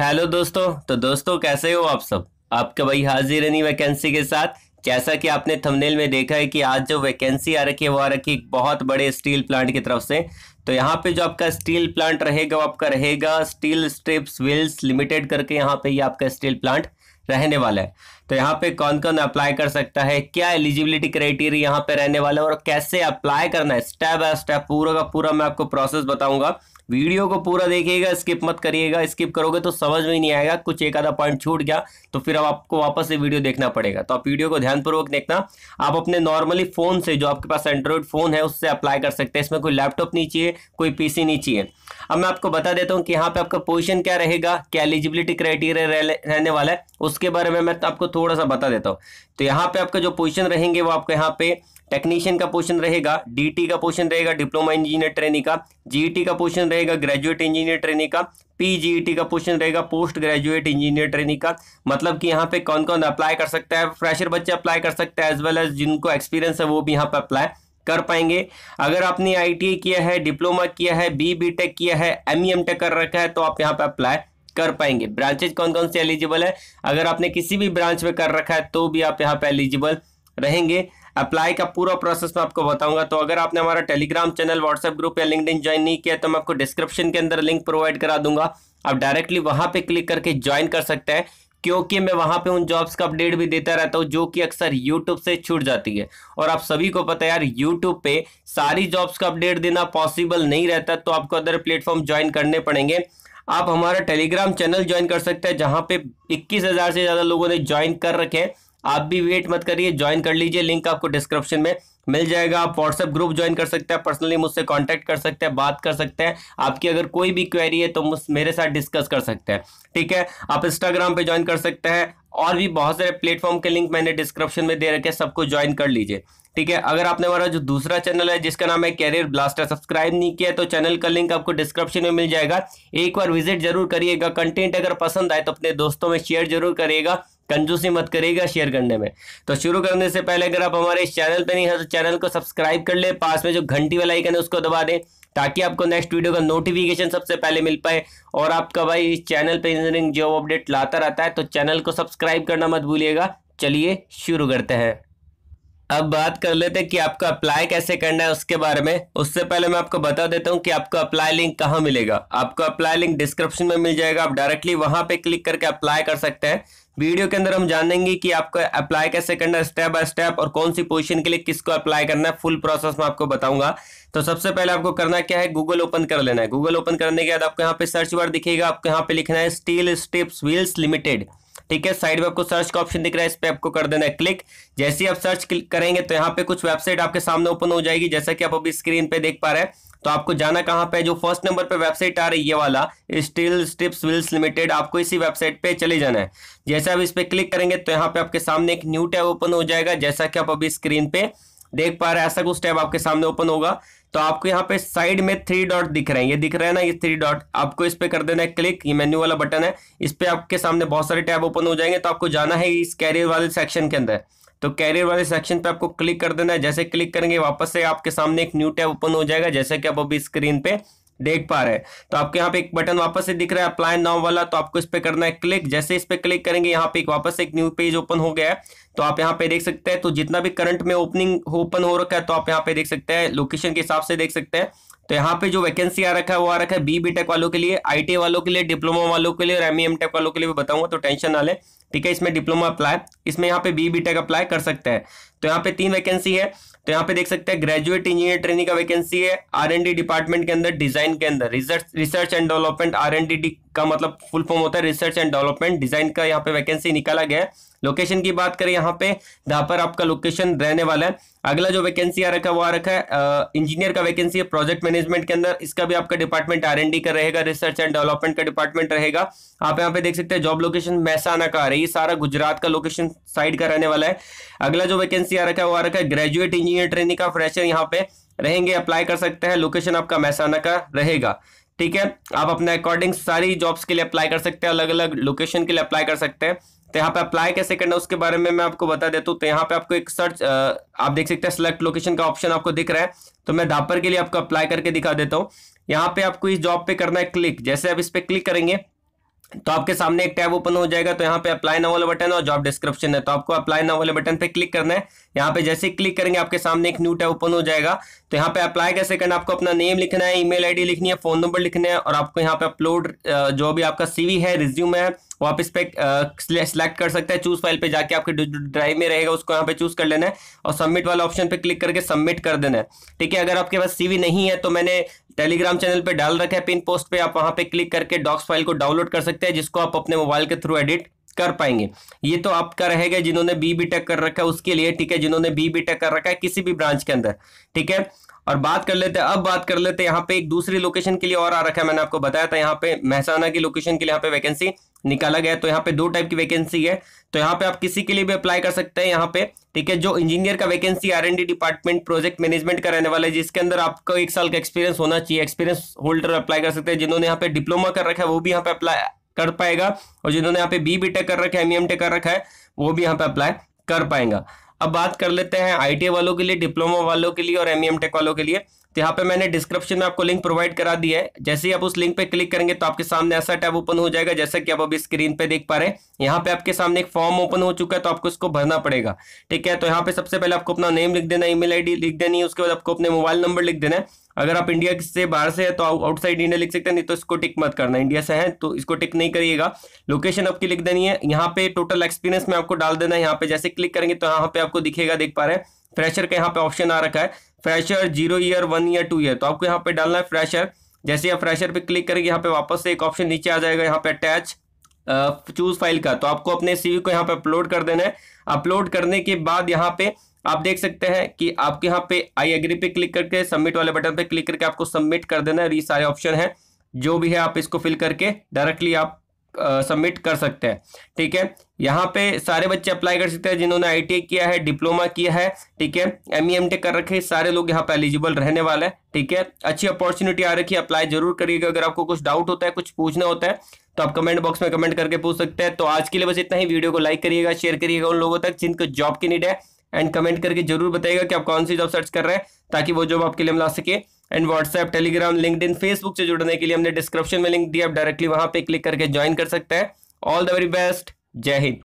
hello दोस्तों तो दोस्तों कैसे हो आप सब आपका भाई हाजिर है नहीं वैकेंसी के साथ जैसा कि आपने थंबनेल में देखा है कि आज जो वैकेंसी आ रखी है वो आ रखी है बहुत बड़े स्टील प्लांट की तरफ से तो यहाँ पे जो आपका स्टील प्लांट रहेगा वो आपका रहेगा स्टील स्ट्रिप्स व्हील्स लिमिटेड करके यहाँ पे ही आपका स्टील प्लांट रहने वाला है तो यहाँ पे कौन कौन अप्लाई कर सकता है क्या एलिजिबिलिटी क्राइटेरिया यहाँ पे रहने वाला है और कैसे अप्लाई करना है स्टेप बाय स्टेप पूरा का पूरा मैं आपको प्रोसेस बताऊंगा वीडियो को पूरा देखिएगा स्किप मत करिएगा स्किप करोगे तो समझ में नहीं आएगा कुछ एक आधा पॉइंट छूट गया तो फिर अब आपको वापस से वीडियो देखना पड़ेगा तो आप वीडियो को ध्यानपूर्वक देखना आप अपने नॉर्मली फ़ोन से जो आपके पास एंड्रॉयड फ़ोन है उससे अप्लाई कर सकते हैं इसमें कोई लैपटॉप नहीं चाहिए कोई पी नहीं चाहिए अब मैं आपको बता देता हूँ कि यहाँ पर आपका पोजिशन क्या रहेगा क्या एलिजिबिलिटी क्राइटेरिया रहने वाला है उसके बारे में मैं आपको थोड़ा सा बता देता हूँ तो यहाँ पर आपका जो पोजिशन रहेंगे वो आपको यहाँ पे टेक्नीशियन का पोर्शन रहेगा डीटी का पोर्शन रहेगा डिप्लोमा इंजीनियर ट्रेनिंग का जीईटी e का पोर्शन रहेगा ग्रेजुएट इंजीनियर ट्रेनिंग का पीजीईटी e का पोर्शन रहेगा पोस्ट ग्रेजुएट इंजीनियर ट्रेनिंग का मतलब कि यहाँ पे कौन कौन अप्लाई कर सकता है फ्रेशर बच्चे अप्लाई कर सकता है एज वेल एज जिनको एक्सपीरियंस है वो भी यहाँ पे अप्लाई कर पाएंगे अगर आपने आई e किया है डिप्लोमा किया है बी बी टेक किया है एम ई एम टेक कर रखा है तो आप यहाँ पे अप्लाई कर पाएंगे ब्रांचेज कौन कौन से एलिजिबल है अगर आपने किसी भी ब्रांच में कर रखा है तो भी आप यहाँ पे एलिजिबल रहेंगे अप्लाई का पूरा प्रोसेस मैं आपको बताऊंगा तो अगर आपने हमारा टेलीग्राम चैनल व्हाट्सएप ग्रुप या लिंकड ज्वाइन नहीं किया तो मैं आपको डिस्क्रिप्शन के अंदर लिंक प्रोवाइड करा दूंगा आप डायरेक्टली वहां पे क्लिक करके ज्वाइन कर सकते हैं क्योंकि मैं वहां पे उन जॉब्स का अपडेट भी देता रहता हूँ जो कि अक्सर यूट्यूब से छूट जाती है और आप सभी को पता है यार यूट्यूब पे सारी जॉब्स का अपडेट देना पॉसिबल नहीं रहता तो आपको अदर प्लेटफॉर्म ज्वाइन करने पड़ेंगे आप हमारा टेलीग्राम चैनल ज्वाइन कर सकते हैं जहां पे 21,000 से ज़्यादा लोगों ने ज्वाइन कर रखे हैं आप भी वेट मत करिए ज्वाइन कर लीजिए लिंक आपको डिस्क्रिप्शन में मिल जाएगा आप व्हाट्सएप ग्रुप ज्वाइन कर सकते हैं पर्सनली मुझसे कांटेक्ट कर सकते हैं बात कर सकते हैं आपकी अगर कोई भी क्वेरी है तो मुझ मेरे साथ डिस्कस कर सकते हैं ठीक है आप इंस्टाग्राम पे ज्वाइन कर सकते हैं और भी बहुत सारे प्लेटफॉर्म के लिंक मैंने डिस्क्रिप्शन में दे रखे हैं सबको ज्वाइन कर लीजिए ठीक है अगर आपने हमारा जो दूसरा चैनल है जिसका नाम है कैरियर ब्लास्टर सब्सक्राइब नहीं किया तो चैनल का लिंक आपको डिस्क्रिप्शन में मिल जाएगा एक बार विजिट जरूर करिएगा कंटेंट अगर पसंद आए तो अपने दोस्तों में शेयर जरूर करिएगा कंजूसी मत करेगा शेयर करने में तो शुरू करने से पहले अगर आप हमारे इस चैनल पर नहीं है तो चैनल को सब्सक्राइब कर ले पास में जो घंटी वाला आइकन है उसको दबा दें ताकि आपको नेक्स्ट वीडियो का नोटिफिकेशन सबसे पहले मिल पाए और आपका भाई इस चैनल पर इंजीनियरिंग जॉब अपडेट लाता रहता है तो चैनल को सब्सक्राइब करना मत भूलिएगा चलिए शुरू करते हैं अब बात कर लेते हैं कि आपको अप्लाई कैसे करना है उसके बारे में उससे पहले मैं आपको बता देता हूं कि आपको अप्लाई लिंक कहां मिलेगा आपको अप्लाई लिंक डिस्क्रिप्शन में मिल जाएगा आप डायरेक्टली वहां पे क्लिक करके अप्लाई कर सकते हैं वीडियो के अंदर हम जानेंगे कि आपको अप्लाई कैसे करना है स्टेप बाय स्टेप और कौन सी पोजीशन के लिए किसको अप्लाई करना है फुल प्रोसेस मैं आपको बताऊंगा तो सबसे पहले आपको करना क्या है गूगल ओपन कर लेना है गूगल ओपन करने के बाद आपको यहाँ पे सर्च बार दिखेगा आपको यहाँ पे लिखना है स्टील स्टिप्स व्हील्स लिमिटेड ठीक है साइड में आपको सर्च का ऑप्शन दिख रहा है इस पर आपको कर देना है क्लिक जैसे ही आप सर्च करेंगे तो यहाँ पे कुछ वेबसाइट आपके सामने ओपन हो जाएगी जैसा कि आप अभी स्क्रीन पे देख पा रहे हैं तो आपको जाना कहाँ पे जो फर्स्ट नंबर पे वेबसाइट आ रही है वाला स्टील स्ट्रिप्स विल्स लिमिटेड आपको इसी वेबसाइट पे चले जाना है जैसे आप इस पर क्लिक करेंगे तो यहाँ पे आपके सामने एक न्यू टैब ओपन हो जाएगा जैसा कि आप अभी स्क्रीन पे देख पा रहे हैं ऐसा कुछ टैब आपके सामने ओपन होगा तो आपको यहाँ पे साइड में थ्री डॉट दिख रहे हैं ये दिख रहे हैं ना ये थ्री डॉट आपको इस पे कर देना है क्लिक ये मेन्यू वाला बटन है इस पे आपके सामने बहुत सारे टैब ओपन हो जाएंगे तो आपको जाना है इस कैरियर वाले सेक्शन के अंदर तो कैरियर वाले सेक्शन पे आपको क्लिक कर देना है जैसे क्लिक करेंगे वापस से आपके सामने एक न्यू टैब ओपन हो जाएगा जैसे कि आप अभी स्क्रीन पे देख पा रहे हैं तो आपके यहाँ पे एक बटन वापस से दिख रहा है अप्लाई नाउ वाला तो आपको इस पर करना है क्लिक जैसे इस पर क्लिक करेंगे यहाँ पे एक वापस एक न्यू पेज ओपन हो गया है तो आप यहाँ पे देख सकते हैं तो जितना भी करंट में ओपनिंग ओपन हो रखा है तो आप यहाँ पे देख सकते हैं लोकेशन के हिसाब से देख सकते हैं तो यहाँ पे जो वैकेंसी आ रखा है वो आ रखा है बी बी वालों के लिए आई वालों के लिए डिप्लोमा वालों के लिए और एम टेक e वालों के लिए भी बताऊंगा तो टेंशन ना ले ठीक है इसमें डिप्लोमा अप्लाई इसमें यहाँ पे बी बी टेक अप्लाई कर सकते हैं तो यहाँ पे तीन वैकेंसी है तो यहाँ पे देख सकते हैं ग्रेजुएट इंजीनियर ट्रेनिंग का वैकेंसी है आर एन डी डिपार्टमेंट के अंदर डिजाइन के अंदर research research and development R D का मतलब फुल फॉर्म होता है रिसर्च एंड डेवलपमेंट डिजाइन का यहाँ पे वैकेंसी निकाला गया है लोकेशन की बात करें यहाँ पे जहाँ पर आपका लोकेशन रहने वाला है अगला जो वैकेंसी आ रखा है वो आ रखा है इंजीनियर का वैकेंसी है प्रोजेक्ट मैनेजमेंट के अंदर इसका भी आपका डिपार्टमेंट आर एंड का रहेगा रिसर्च एंड डेवलपमेंट का डिपार्टमेंट रहेगा आप यहाँ पे देख सकते हैं जॉब लोकेशन महसाना का आ रही है सारा गुजरात का लोकेशन साइड का रहने वाला है अगला जो वैकेंसी आ रखा है वो आ रखा है ग्रेजुएट इंजीनियर ट्रेनिंग का फ्रेशर यहाँ पे रहेंगे अप्लाई कर सकते हैं लोकेशन आपका महसाना का रहेगा ठीक है आप अपने अकॉर्डिंग सारी जॉब्स के लिए अप्लाई कर सकते हैं अलग अलग लोकेशन के लिए अप्लाई कर सकते हैं तो यहाँ पे अप्लाई कैसे करना उसके बारे में मैं आपको बता देता हूँ तो यहाँ पे आपको एक सर्च आप देख सकते हैं सिलेक्ट लोकेशन का ऑप्शन आपको दिख रहा है तो मैं धापर के लिए आपको अप्लाई करके दिखा देता हूँ यहाँ पे आपको इस जॉब पे करना है क्लिक जैसे आप इस पर क्लिक करेंगे तो आपके सामने एक टैब ओपन हो जाएगा तो यहाँ पे अप्लाई नाउ वाला बटन और जॉब डिस्क्रिप्शन है तो आपको अप्लाई नाउ वाले बटन पे क्लिक करना है यहाँ पे जैसे क्लिक करेंगे आपके सामने एक न्यू टैब ओपन हो जाएगा तो यहाँ पे अप्लाई कैसे करना आपको अपना नेम लिखना है ईमेल आईडी लिखनी है फोन नंबर लिखना है और आपको यहाँ पे अपलोड जो भी आपका सीवी है रिज्यूम है वो आप इस पर सिलेक्ट कर सकते हैं चूज फाइल पे जाके आपके ड्राइव में रहेगा उसको यहाँ पे चूज कर लेना है और सबमिट वाला ऑप्शन पे क्लिक करके सबमिट कर देना है ठीक है अगर आपके पास सीवी नहीं है तो मैंने टेलीग्राम चैनल पे डाल रखा है पिन पोस्ट पे आप वहां पे क्लिक करके डॉक्स फाइल को डाउनलोड कर सकते हैं जिसको आप अपने मोबाइल के थ्रू एडिट कर पाएंगे ये तो आपका रहेगा जिन्होंने बी बी टेक कर रखा है उसके लिए ठीक है जिन्होंने बी बी टेक कर रखा है किसी भी ब्रांच के अंदर ठीक है और बात कर लेते हैं अब बात कर लेते हैं यहाँ पे एक दूसरी लोकेशन के लिए और आ रखा है मैंने आपको बताया था यहाँ पे महसाना की लोकेशन के लिए यहाँ पे वैकेंसी निकाला गया है तो यहाँ पे दो टाइप की वैकेंसी है तो यहाँ पे आप किसी के लिए भी अप्लाई कर सकते हैं यहाँ पे ठीक है जो इंजीनियर का vacancy R department project management का रहने वाला है जिसके अंदर आपको एक साल का एक्सपीरियंस होना चाहिए एक्सपीरियंस होल्डर अप्लाई कर सकते हैं जिन्होंने यहाँ पे डिप्लोमा कर रखा है वो भी यहाँ पे अप्लाई कर पाएगा और जिन्होंने यहाँ पे बी बी कर रखा है एम e कर रखा है वो भी यहाँ पे अप्लाई कर पाएगा अब बात कर लेते हैं आईटी वालों के लिए डिप्लोमा वालों के लिए और एम टेक e वालों के लिए तो यहाँ पे मैंने डिस्क्रिप्शन में आपको लिंक प्रोवाइड करा दिया है जैसे ही आप उस लिंक पे क्लिक करेंगे तो आपके सामने ऐसा टैब ओपन हो जाएगा जैसा कि आप अभी स्क्रीन पे देख पा रहे हैं यहाँ पे आपके सामने एक फॉर्म ओपन हो चुका है तो आपको इसको भरना पड़ेगा ठीक है तो यहाँ पे सबसे पहले आपको अपना नेम लिख देना ईमेल आईडी लिख देनी है उसके बाद आपको अपने मोबाइल नंबर लिख देना है अगर आप इंडिया से बाहर से है तो आउटसाइड इंडिया लिख सकते हैं नहीं तो इसको टिक मत करना इंडिया से है तो इसको टिक नहीं करिएगा लोकेशन आपकी लिख देनी है यहाँ पे टोटल एक्सपीरियंस में आपको डाल देना है यहाँ पे जैसे क्लिक करेंगे तो यहाँ पे आपको दिखेगा देख पा रहे हैं फ्रेशर का यहाँ पे ऑप्शन आ रखा है fresher zero year one year two year तो आपको यहाँ पे डालना है फ्रेशर जैसे आप फ्रेशर पे क्लिक करेंगे यहाँ पे वापस से एक ऑप्शन नीचे आ जाएगा यहाँ पे अटैच चूज फाइल का तो आपको अपने सीवी को यहाँ पे अपलोड कर देना है अपलोड करने के बाद यहाँ पे आप देख सकते हैं कि आपके यहाँ पे आई एग्री पे क्लिक करके सबमिट वाले बटन पे क्लिक करके आपको सबमिट कर देना है ये सारे ऑप्शन है जो भी है आप इसको फिल करके डायरेक्टली आप सबमिट कर सकते हैं ठीक है यहाँ पे सारे बच्चे अप्लाई कर सकते हैं जिन्होंने आई e किया है डिप्लोमा किया है ठीक है एम ई e e कर रखे सारे लोग यहाँ पे एलिजिबल रहने वाले हैं ठीक है अच्छी अपॉर्चुनिटी आ रखी है अप्लाई जरूर करिएगा अगर आपको कुछ डाउट होता है कुछ पूछना होता है तो आप कमेंट बॉक्स में कमेंट करके पूछ सकते हैं तो आज के लिए बस इतना ही वीडियो को लाइक करिएगा शेयर करिएगा उन लोगों तक जिनको जॉब की नीड है एंड कमेंट करके जरूर बताइएगा कि आप कौन सी जॉब सर्च कर रहे हैं ताकि वो जॉब आपके लिए मिला सके and WhatsApp Telegram LinkedIn Facebook से जुड़ने के लिए हमने डिस्क्रिप्शन में लिंक दिया आप डायरेक्टली वहां पे क्लिक करके ज्वाइन कर सकते हैं ऑल द वेरी बेस्ट जय हिंद